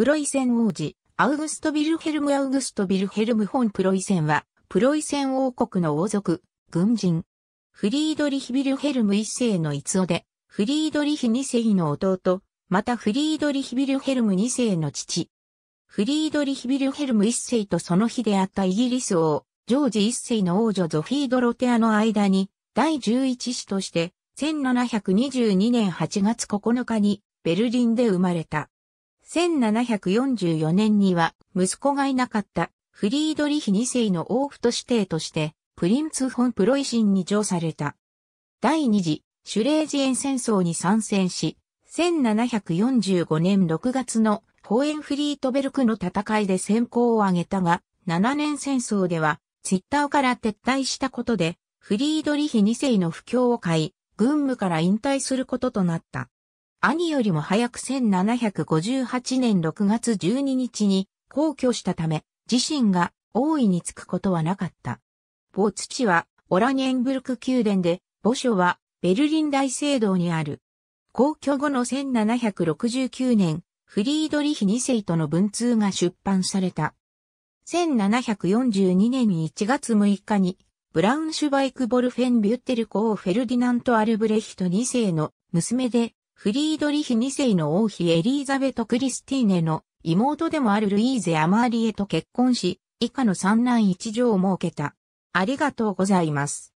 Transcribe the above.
プロイセン王子、アウグスト・ビルヘルム・アウグスト・ビルヘルム・フォン・プロイセンは、プロイセン王国の王族、軍人。フリードリヒ・ビルヘルム一世の逸おで、フリードリヒ二世の弟、またフリードリヒ・ビルヘルム二世の父。フリードリヒ・ビルヘルム一世とその日であったイギリス王、ジョージ一世の王女ゾフィー・ドロテアの間に、第11子として、1722年8月9日に、ベルリンで生まれた。1744年には息子がいなかったフリードリヒ2世の王府と指定としてプリンツホンプロイシンに譲された。第二次シュレージエン戦争に参戦し、1745年6月のホーエンフリートベルクの戦いで戦功を挙げたが、7年戦争ではツイッターから撤退したことで、フリードリヒ2世の不況を買い、軍務から引退することとなった。兄よりも早く1758年6月12日に皇居したため、自身が王位につくことはなかった。ボツチはオラニエンブルク宮殿で、墓所はベルリン大聖堂にある。皇居後の1769年、フリードリヒ2世との文通が出版された。1742年1月6日に、ブラウンシュバイク・ボルフェン・ビュッテル公フェルディナント・アルブレヒト2世の娘でフリードリヒ2世の王妃エリーザベト・クリスティーネの妹でもあるルイーゼ・アマーリエと結婚し、以下の三男一女を設けた。ありがとうございます。